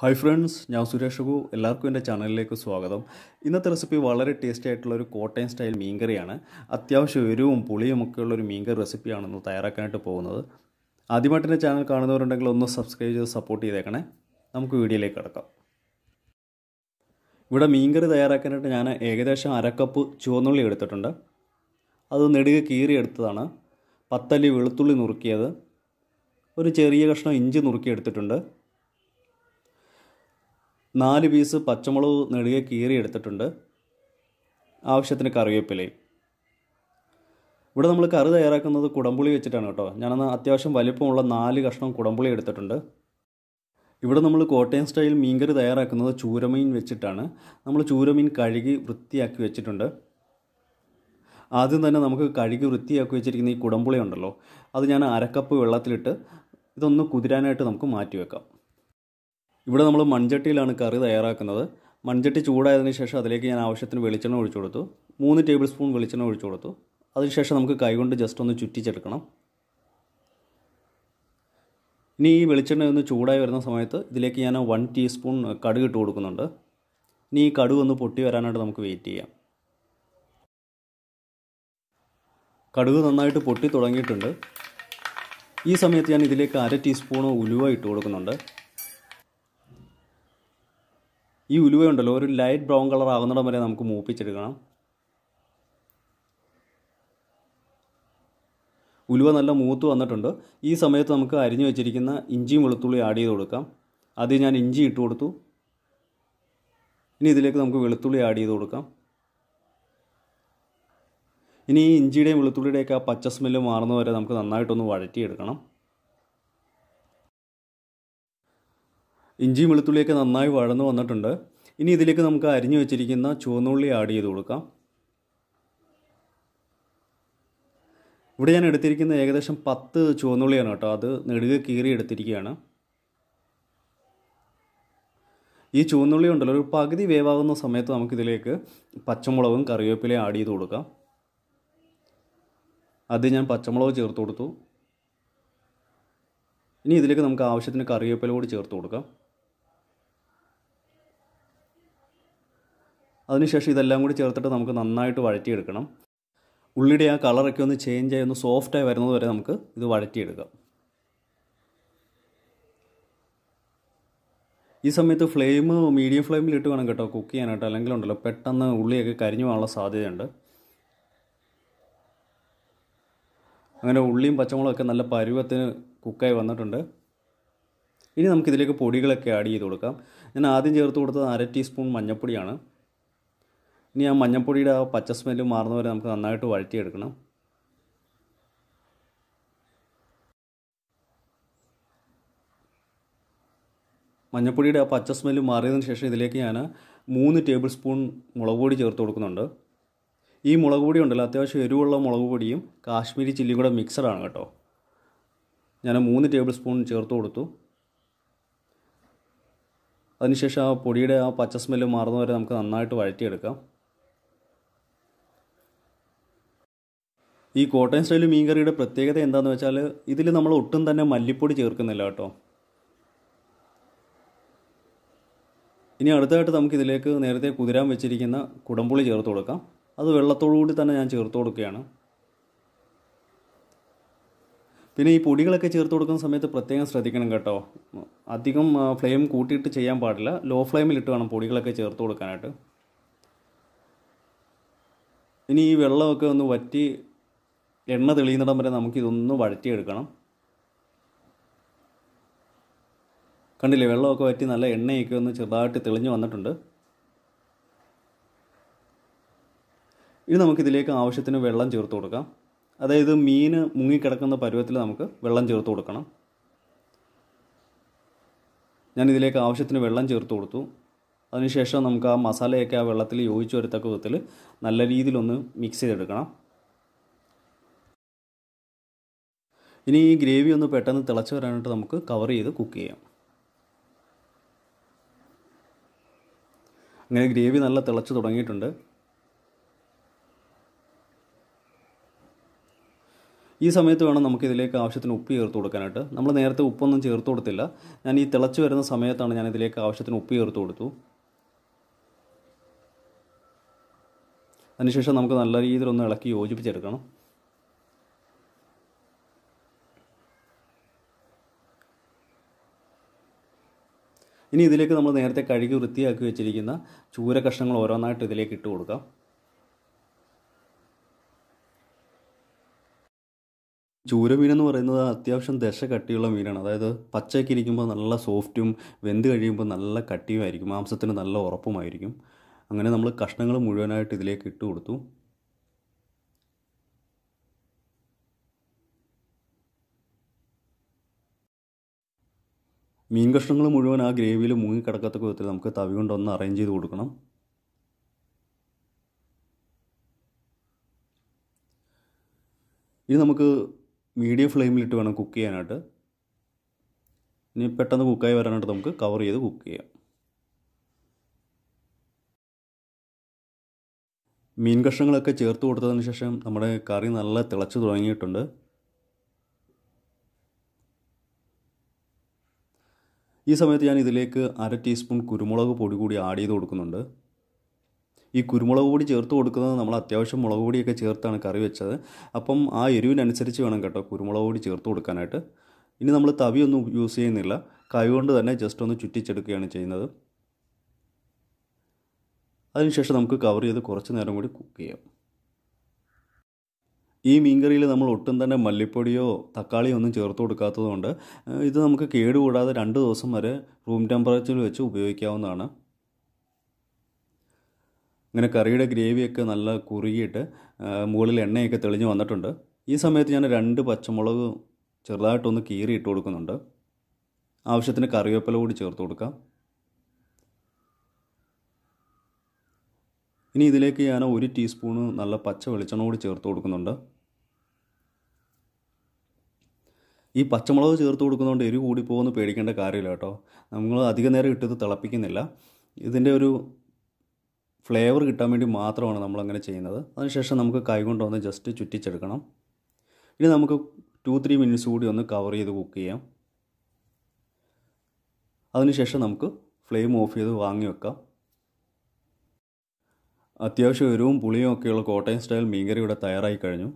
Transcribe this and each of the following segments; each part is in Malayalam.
ഹായ് ഫ്രണ്ട്സ് ഞാൻ സുരേഷ് ഗു എല്ലാവർക്കും എൻ്റെ ചാനലിലേക്ക് സ്വാഗതം ഇന്നത്തെ റെസിപ്പി വളരെ ടേസ്റ്റി ആയിട്ടുള്ള ഒരു കോട്ടയം സ്റ്റൈൽ മീൻകറിയാണ് അത്യാവശ്യം എരിവും പുളിയും ഒക്കെ ഉള്ള ഒരു മീൻകറി റെസിപ്പിയാണെന്ന് തയ്യാറാക്കാനായിട്ട് പോകുന്നത് ആദ്യമായിട്ട് എൻ്റെ ചാനൽ കാണുന്നവരുണ്ടെങ്കിൽ ഒന്ന് സബ്സ്ക്രൈബ് ചെയ്ത് സപ്പോർട്ട് ചെയ്തേക്കണേ നമുക്ക് വീഡിയോയിലേക്ക് കിടക്കാം ഇവിടെ മീൻകറി തയ്യാറാക്കാനായിട്ട് ഞാൻ ഏകദേശം അരക്കപ്പ് ചുവന്നുള്ളി എടുത്തിട്ടുണ്ട് അത് നെടുക കീറി എടുത്തതാണ് പത്തല്ലി വെളുത്തുള്ളി നുറുക്കിയത് ഒരു ചെറിയ കഷ്ണം ഇഞ്ചി നുറുക്കി എടുത്തിട്ടുണ്ട് നാല് പീസ് പച്ചമുളക് നെടുകെ കീറി എടുത്തിട്ടുണ്ട് ആവശ്യത്തിന് കറിവേപ്പിലയും ഇവിടെ നമ്മൾ കറി തയ്യാറാക്കുന്നത് കുടംപുളി വെച്ചിട്ടാണ് കേട്ടോ ഞാനന്ന് അത്യാവശ്യം വലിപ്പമുള്ള നാല് കഷ്ണം കുടംപുളി എടുത്തിട്ടുണ്ട് ഇവിടെ നമ്മൾ കോട്ടയം സ്റ്റൈൽ മീൻകറി തയ്യാറാക്കുന്നത് ചൂരമീൻ വെച്ചിട്ടാണ് നമ്മൾ ചൂരമീൻ കഴുകി വൃത്തിയാക്കി വെച്ചിട്ടുണ്ട് ആദ്യം തന്നെ നമുക്ക് കഴുകി വൃത്തിയാക്കി വെച്ചിരിക്കുന്ന ഈ കുടംപുളി ഉണ്ടല്ലോ അത് ഞാൻ അരക്കപ്പ് വെള്ളത്തിലിട്ട് ഇതൊന്ന് കുതിരാനായിട്ട് നമുക്ക് മാറ്റി വെക്കാം ഇവിടെ നമ്മൾ മൺചട്ടിയിലാണ് കറി തയ്യാറാക്കുന്നത് മൺചട്ടി ചൂടായതിനു ശേഷം അതിലേക്ക് ഞാൻ ആവശ്യത്തിന് വെളിച്ചെണ്ണ ഒഴിച്ചു കൊടുത്തു മൂന്ന് ടേബിൾ സ്പൂൺ വെളിച്ചെണ്ണ ഒഴിച്ചു കൊടുത്തു അതിനുശേഷം നമുക്ക് കൈകൊണ്ട് ജസ്റ്റ് ഒന്ന് ചുറ്റിച്ചെടുക്കണം ഇനി ഈ വെളിച്ചെണ്ണ ഒന്ന് ചൂടായി വരുന്ന സമയത്ത് ഇതിലേക്ക് ഞാൻ വൺ ടീസ്പൂൺ കടുക് ഇട്ട് കൊടുക്കുന്നുണ്ട് ഇനി ഈ കടുക് ഒന്ന് പൊട്ടി വരാനായിട്ട് നമുക്ക് വെയിറ്റ് ചെയ്യാം കടുക് നന്നായിട്ട് പൊട്ടി തുടങ്ങിയിട്ടുണ്ട് ഈ സമയത്ത് ഞാൻ ഇതിലേക്ക് അര ടീസ്പൂൺ ഉലുവ ഇട്ട് കൊടുക്കുന്നുണ്ട് ഈ ഉലുവ ഉണ്ടല്ലോ ഒരു ലൈറ്റ് ബ്രൗൺ കളർ ആകുന്നിടം വരെ നമുക്ക് മൂപ്പിച്ചെടുക്കണം ഉലുവ നല്ല മൂത്ത് വന്നിട്ടുണ്ട് ഈ സമയത്ത് നമുക്ക് അരിഞ്ഞു വെച്ചിരിക്കുന്ന ഇഞ്ചിയും വെളുത്തുള്ളി ആഡ് ചെയ്ത് കൊടുക്കാം ആദ്യം ഞാൻ ഇഞ്ചി ഇട്ട് കൊടുത്തു ഇനി ഇതിലേക്ക് നമുക്ക് വെളുത്തുള്ളി ആഡ് ചെയ്ത് കൊടുക്കാം ഇനി ഈ ഇഞ്ചിയുടെയും വെളുത്തുള്ളിയുടെയൊക്കെ ആ പച്ച സ്മെല്ല് മാറുന്നവരെ നമുക്ക് നന്നായിട്ടൊന്ന് വഴറ്റിയെടുക്കണം ഇഞ്ചിയും വെളുത്തുള്ളിയൊക്കെ നന്നായി വഴന്ന് വന്നിട്ടുണ്ട് ഇനി ഇതിലേക്ക് നമുക്ക് അരിഞ്ഞു വെച്ചിരിക്കുന്ന ചുവന്നുള്ളി ആഡ് ചെയ്ത് കൊടുക്കാം ഇവിടെ ഞാൻ എടുത്തിരിക്കുന്ന ഏകദേശം പത്ത് ചുവന്നുള്ളിയാണ് കേട്ടോ അത് നെടുക കീറി എടുത്തിരിക്കുകയാണ് ഈ ചുവന്നുള്ളി ഉണ്ടല്ലോ ഒരു പകുതി വേവാകുന്ന സമയത്ത് നമുക്കിതിലേക്ക് പച്ചമുളകും കറിവേപ്പിലയും ആഡ് ചെയ്ത് കൊടുക്കാം അത് ഞാൻ പച്ചമുളക് ചേർത്ത് കൊടുത്തു ഇനി ഇതിലേക്ക് നമുക്ക് ആവശ്യത്തിന് കറിവേപ്പില കൂടി ചേർത്ത് കൊടുക്കാം അതിനുശേഷം ഇതെല്ലാം കൂടി ചേർത്തിട്ട് നമുക്ക് നന്നായിട്ട് വഴറ്റിയെടുക്കണം ഉള്ളിയുടെ ആ കളറൊക്കെ ഒന്ന് ചേഞ്ച് ആയി ഒന്ന് സോഫ്റ്റായി വരുന്നത് വരെ നമുക്ക് ഇത് വഴറ്റിയെടുക്കാം ഈ സമയത്ത് ഫ്ലെയിം മീഡിയം ഫ്ലെയിമിൽ ഇട്ട് വേണം കേട്ടോ കുക്ക് ചെയ്യാനായിട്ട് അല്ലെങ്കിൽ ഉണ്ടല്ലോ പെട്ടെന്ന് ഉള്ളിയൊക്കെ കരിഞ്ഞു പോകാനുള്ള സാധ്യതയുണ്ട് അങ്ങനെ ഉള്ളിയും പച്ചമുളകൊക്കെ നല്ല പരുവത്തിന് കുക്കായി വന്നിട്ടുണ്ട് ഇനി നമുക്കിതിലേക്ക് പൊടികളൊക്കെ ആഡ് ചെയ്ത് കൊടുക്കാം ഞാൻ ആദ്യം ചേർത്ത് കൊടുത്തത് അര ടീസ്പൂൺ മഞ്ഞൾപ്പൊടിയാണ് ഇനി ആ മഞ്ഞപ്പൊടിയുടെ ആ പച്ച സ്മെല്ല് മാറുന്ന വരെ നമുക്ക് നന്നായിട്ട് വഴറ്റിയെടുക്കണം മഞ്ഞപ്പൊടിയുടെ ആ പച്ച സ്മെല്ല് മാറിയതിന് ശേഷം ഇതിലേക്ക് ഞാൻ മൂന്ന് ടേബിൾ സ്പൂൺ മുളക് പൊടി ചേർത്ത് കൊടുക്കുന്നുണ്ട് ഈ മുളക് പൊടി ഉണ്ടല്ലോ അത്യാവശ്യം എരിവുള്ള മുളക് പൊടിയും കാശ്മീരി ചില്ലിയും കൂടെ മിക്സഡാണ് കേട്ടോ ഞാൻ മൂന്ന് ടേബിൾ സ്പൂൺ ചേർത്ത് കൊടുത്തു അതിനുശേഷം ആ പൊടിയുടെ ആ പച്ച സ്മെല്ല് മാറുന്നവരെ നമുക്ക് നന്നായിട്ട് വഴറ്റിയെടുക്കാം ഈ കോട്ടയം സ്റ്റൈൽ മീൻ കറിയുടെ പ്രത്യേകത എന്താണെന്ന് വെച്ചാൽ ഇതിൽ നമ്മൾ ഒട്ടും തന്നെ മല്ലിപ്പൊടി ചേർക്കുന്നില്ല കേട്ടോ ഇനി അടുത്തതായിട്ട് നമുക്ക് ഇതിലേക്ക് നേരത്തെ കുതിരാൻ വെച്ചിരിക്കുന്ന കുടംപുളി ചേർത്ത് കൊടുക്കാം അത് വെള്ളത്തോടുകൂടി തന്നെ ഞാൻ ചേർത്ത് കൊടുക്കുകയാണ് പിന്നെ ഈ പൊടികളൊക്കെ ചേർത്ത് കൊടുക്കുന്ന സമയത്ത് പ്രത്യേകം ശ്രദ്ധിക്കണം കേട്ടോ അധികം ഫ്ലെയിം കൂട്ടിയിട്ട് ചെയ്യാൻ പാടില്ല ലോ ഫ്ലെയിമിലിട്ട് വേണം പൊടികളൊക്കെ ചേർത്ത് കൊടുക്കാനായിട്ട് ഇനി ഈ വെള്ളമൊക്കെ ഒന്ന് വറ്റി എണ്ണ തെളിയുന്നിടം വരെ നമുക്കിതൊന്ന് വഴറ്റിയെടുക്കണം കണ്ടില്ലേ വെള്ളമൊക്കെ വറ്റി നല്ല എണ്ണയൊക്കെ ഒന്ന് ചെറുതായിട്ട് തെളിഞ്ഞു വന്നിട്ടുണ്ട് ഇനി നമുക്കിതിലേക്ക് ആവശ്യത്തിന് വെള്ളം ചേർത്ത് കൊടുക്കാം അതായത് മീൻ മുങ്ങിക്കിടക്കുന്ന പരുവത്തിൽ നമുക്ക് വെള്ളം ചേർത്ത് കൊടുക്കണം ഞാൻ ഇതിലേക്ക് ആവശ്യത്തിന് വെള്ളം ചേർത്ത് കൊടുത്തു അതിനുശേഷം നമുക്ക് ആ മസാലയൊക്കെ ആ വെള്ളത്തിൽ യോജിച്ചു വരത്തക്ക വിധത്തിൽ നല്ല രീതിയിലൊന്ന് മിക്സ് ചെയ്തെടുക്കണം ഇനി ഈ ഗ്രേവി ഒന്ന് പെട്ടെന്ന് തിളച്ച് വരാനായിട്ട് നമുക്ക് കവർ ചെയ്ത് കുക്ക് ചെയ്യാം അങ്ങനെ ഗ്രേവി നല്ല തിളച്ച് തുടങ്ങിയിട്ടുണ്ട് ഈ സമയത്ത് വേണം നമുക്കിതിലേക്ക് ആവശ്യത്തിന് ഉപ്പ് ചേർത്ത് കൊടുക്കാനായിട്ട് നമ്മൾ നേരത്തെ ഉപ്പൊന്നും ചേർത്ത് കൊടുത്തില്ല ഞാൻ ഈ തിളച്ച് വരുന്ന സമയത്താണ് ഞാൻ ഇതിലേക്ക് ആവശ്യത്തിന് ഉപ്പ് ചേർത്ത് കൊടുത്തു അതിനുശേഷം നമുക്ക് നല്ല രീതിയിലൊന്ന് ഇളക്കി യോജിപ്പിച്ചെടുക്കണം ഇനി ഇതിലേക്ക് നമ്മൾ നേരത്തെ കഴുകി വൃത്തിയാക്കി വെച്ചിരിക്കുന്ന ചൂര കഷ്ണങ്ങൾ ഓരോന്നായിട്ട് ഇതിലേക്ക് ഇട്ട് കൊടുക്കാം ചൂരമീൻ എന്ന് പറയുന്നത് അത്യാവശ്യം ദശ കട്ടിയുള്ള മീനാണ് അതായത് പച്ചയ്ക്ക് ഇരിക്കുമ്പോൾ നല്ല സോഫ്റ്റും വെന്ത് കഴിയുമ്പോൾ നല്ല കട്ടിയുമായിരിക്കും മാംസത്തിന് നല്ല ഉറപ്പുമായിരിക്കും അങ്ങനെ നമ്മൾ കഷ്ണങ്ങൾ മുഴുവനായിട്ട് ഇതിലേക്ക് ഇട്ട് കൊടുത്തു മീൻ കഷ്ണങ്ങൾ മുഴുവൻ ആ ഗ്രേവിയിൽ മുങ്ങിക്കിടക്കത്തക്ക വിധത്തിൽ നമുക്ക് തവി കൊണ്ടൊന്ന് അറേഞ്ച് ചെയ്ത് കൊടുക്കണം ഇനി നമുക്ക് മീഡിയം ഫ്ലെയിമിലിട്ട് വേണം കുക്ക് ചെയ്യാനായിട്ട് ഇനി പെട്ടെന്ന് കുക്കായി വരാനായിട്ട് നമുക്ക് കവർ ചെയ്ത് കുക്ക് ചെയ്യാം മീൻ കഷ്ണങ്ങളൊക്കെ ചേർത്ത് കൊടുത്തതിന് ശേഷം നമ്മുടെ കറി നല്ല തിളച്ച് തുടങ്ങിയിട്ടുണ്ട് ഈ സമയത്ത് ഞാൻ ഇതിലേക്ക് അര ടീസ്പൂൺ കുരുമുളക് പൊടി കൂടി ആഡ് ചെയ്ത് കൊടുക്കുന്നുണ്ട് ഈ കുരുമുളക് പൊടി ചേർത്ത് കൊടുക്കുന്നത് നമ്മൾ അത്യാവശ്യം മുളക് പൊടിയൊക്കെ ചേർത്താണ് കറി വെച്ചത് അപ്പം ആ എരിവിനനുസരിച്ച് വേണം കേട്ടോ കുരുമുളക് പൊടി ചേർത്ത് കൊടുക്കാനായിട്ട് ഇനി നമ്മൾ തവിയൊന്നും യൂസ് ചെയ്യുന്നില്ല കൊണ്ട് തന്നെ ജസ്റ്റ് ഒന്ന് ചുറ്റിച്ചെടുക്കുകയാണ് ചെയ്യുന്നത് അതിനുശേഷം നമുക്ക് കവർ ചെയ്ത് കുറച്ച് നേരം കൂടി കുക്ക് ചെയ്യാം ഈ മീൻകറിയിൽ നമ്മൾ ഒട്ടും തന്നെ മല്ലിപ്പൊടിയോ തക്കാളിയോ ഒന്നും ചേർത്ത് കൊടുക്കാത്തതുകൊണ്ട് ഇത് നമുക്ക് കേടുകൂടാതെ രണ്ട് ദിവസം വരെ റൂം ടെമ്പറേച്ചറിൽ വെച്ച് ഉപയോഗിക്കാവുന്നതാണ് ഇങ്ങനെ കറിയുടെ ഗ്രേവിയൊക്കെ നല്ല കുറുകിയിട്ട് മുകളിൽ എണ്ണയൊക്കെ തെളിഞ്ഞ് വന്നിട്ടുണ്ട് ഈ സമയത്ത് ഞാൻ രണ്ട് പച്ചമുളക് ചെറുതായിട്ടൊന്ന് കീറി ഇട്ട് കൊടുക്കുന്നുണ്ട് ആവശ്യത്തിന് കറിവേപ്പില കൂടി ചേർത്ത് കൊടുക്കാം ഇനി ഇതിലേക്ക് ഞാൻ ഒരു ടീസ്പൂണ് നല്ല പച്ച വെളിച്ചെണ്ണ കൂടി ചേർത്ത് കൊടുക്കുന്നുണ്ട് ഈ പച്ചമുളക് ചേർത്ത് കൊടുക്കുന്നതുകൊണ്ട് എരിവ് കൂടിപ്പോകുമെന്ന് പേടിക്കേണ്ട കാര്യമില്ല കേട്ടോ നമ്മൾ അധിക നേരം ഇട്ടത് തിളപ്പിക്കുന്നില്ല ഇതിൻ്റെ ഒരു ഫ്ലേവർ കിട്ടാൻ വേണ്ടി മാത്രമാണ് നമ്മളങ്ങനെ ചെയ്യുന്നത് അതിനുശേഷം നമുക്ക് കൈകൊണ്ട് ഒന്ന് ജസ്റ്റ് ചുറ്റിച്ചെടുക്കണം ഇനി നമുക്ക് ടു ത്രീ മിനിറ്റ്സ് കൂടി ഒന്ന് കവർ ചെയ്ത് കുക്ക് ചെയ്യാം അതിനുശേഷം നമുക്ക് ഫ്ലെയിം ഓഫ് ചെയ്ത് വാങ്ങി വെക്കാം അത്യാവശ്യം എരിവും പുളിയും ഒക്കെയുള്ള കോട്ടയം സ്റ്റൈൽ മീൻകറി ഇവിടെ തയ്യാറായി കഴിഞ്ഞു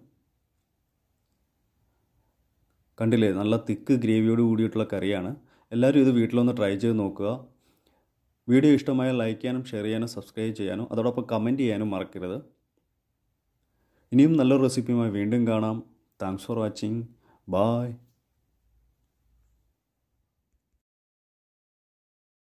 കണ്ടില്ലേ നല്ല തിക്ക് ഗ്രേവിയോട് കൂടിയിട്ടുള്ള കറിയാണ് എല്ലാവരും ഇത് വീട്ടിലൊന്ന് ട്രൈ ചെയ്ത് നോക്കുക വീഡിയോ ഇഷ്ടമായ ലൈക്ക് ചെയ്യാനും ഷെയർ ചെയ്യാനും സബ്സ്ക്രൈബ് ചെയ്യാനും അതോടൊപ്പം കമൻറ്റ് ചെയ്യാനും മറക്കരുത് ഇനിയും നല്ലൊരു റെസിപ്പിയുമായി വീണ്ടും കാണാം താങ്ക്സ് ഫോർ വാച്ചിങ് ബായ്